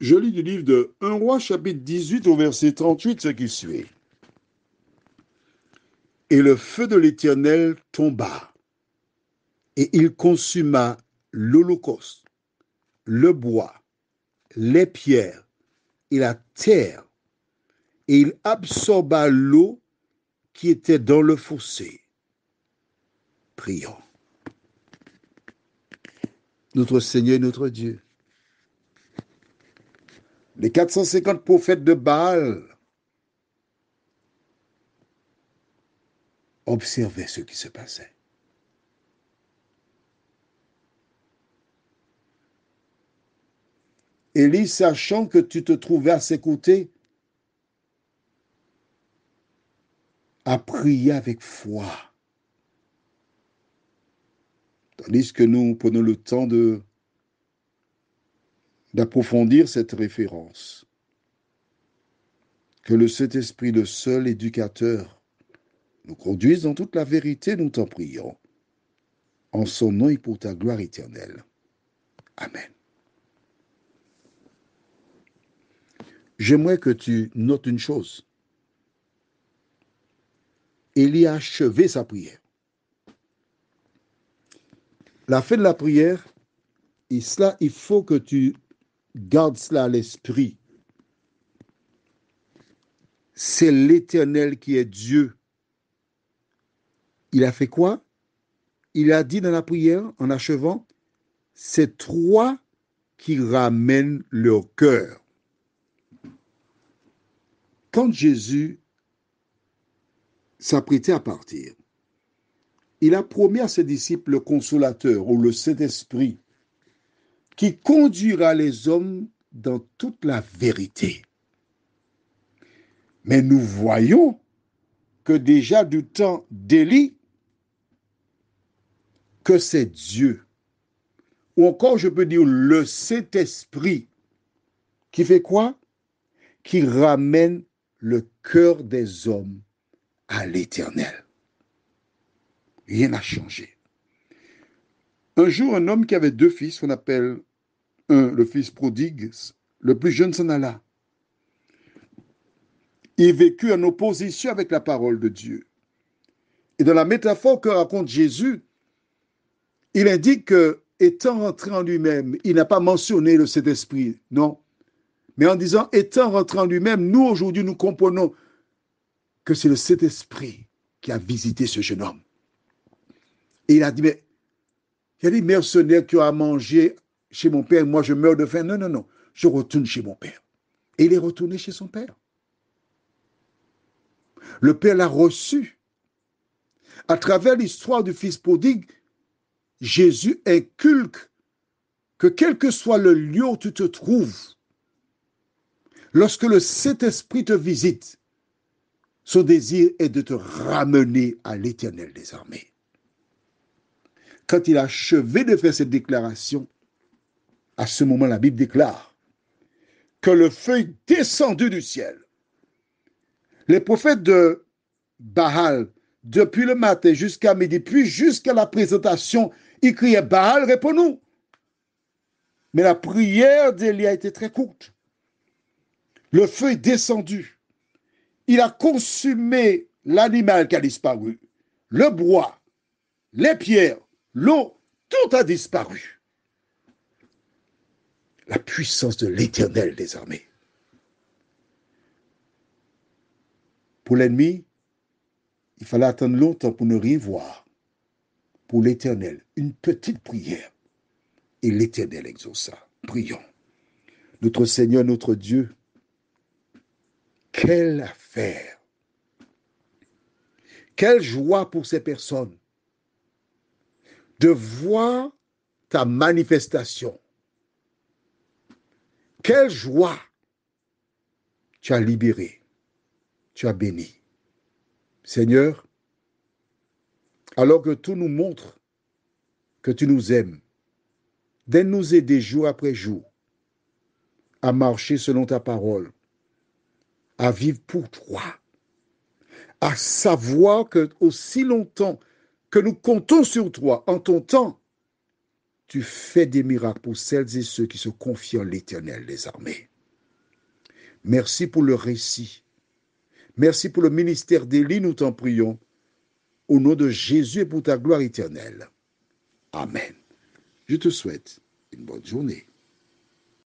Je lis du livre de 1 Roi, chapitre 18, au verset 38, ce qui suit. Et le feu de l'Éternel tomba, et il consuma l'Holocauste, le bois, les pierres et la terre, et il absorba l'eau qui était dans le fossé. Prions. Notre Seigneur et notre Dieu, les 450 prophètes de Baal observaient ce qui se passait. Élie, sachant que tu te trouvais à ses côtés, a prié avec foi. Tandis que nous prenons le temps de d'approfondir cette référence. Que le Saint-Esprit, le seul éducateur, nous conduise dans toute la vérité, nous t'en prions. En son nom et pour ta gloire éternelle. Amen. J'aimerais que tu notes une chose. y a achevé sa prière. La fin de la prière, et cela, il faut que tu Garde cela à l'esprit. C'est l'Éternel qui est Dieu. Il a fait quoi Il a dit dans la prière, en achevant, c'est toi qui ramènent leur cœur. Quand Jésus s'apprêtait à partir, il a promis à ses disciples le consolateur ou le Saint-Esprit qui conduira les hommes dans toute la vérité. Mais nous voyons que déjà du temps d'Élie, que c'est Dieu, ou encore je peux dire le Saint-Esprit, qui fait quoi Qui ramène le cœur des hommes à l'éternel. Rien n'a changé. Un jour, un homme qui avait deux fils, qu'on appelle le fils prodigue, le plus jeune s'en alla. Il vécut en opposition avec la parole de Dieu. Et dans la métaphore que raconte Jésus, il indique que, étant rentré en lui-même, il n'a pas mentionné le Saint-Esprit, non. Mais en disant, étant rentré en lui-même, nous aujourd'hui, nous comprenons que c'est le Saint-Esprit qui a visité ce jeune homme. Et il a dit, mais il y a des mercenaires qui ont mangé chez mon père, moi je meurs de faim. Non, non, non. Je retourne chez mon père. Et il est retourné chez son père. Le père l'a reçu. À travers l'histoire du fils prodigue, Jésus inculque que quel que soit le lieu où tu te trouves, lorsque le Saint-Esprit te visite, son désir est de te ramener à l'éternel des armées. Quand il a achevé de faire cette déclaration, à ce moment, la Bible déclare que le feu descendu du ciel. Les prophètes de Baal, depuis le matin jusqu'à midi, puis jusqu'à la présentation, ils criaient Baal, réponds-nous. Mais la prière d'Élie a été très courte. Le feu est descendu. Il a consumé l'animal qui a disparu, le bois, les pierres, l'eau, tout a disparu la puissance de l'Éternel des armées. Pour l'ennemi, il fallait attendre longtemps pour ne rien voir. Pour l'Éternel, une petite prière. Et l'Éternel exauça. Prions. Notre Seigneur, notre Dieu, quelle affaire Quelle joie pour ces personnes de voir ta manifestation quelle joie Tu as libéré, tu as béni. Seigneur, alors que tout nous montre que tu nous aimes, d'aide-nous aider jour après jour à marcher selon ta parole, à vivre pour toi, à savoir que aussi longtemps que nous comptons sur toi en ton temps, tu fais des miracles pour celles et ceux qui se confient en l'Éternel des armées. Merci pour le récit. Merci pour le ministère d'Élie, nous t'en prions. Au nom de Jésus et pour ta gloire éternelle. Amen. Je te souhaite une bonne journée.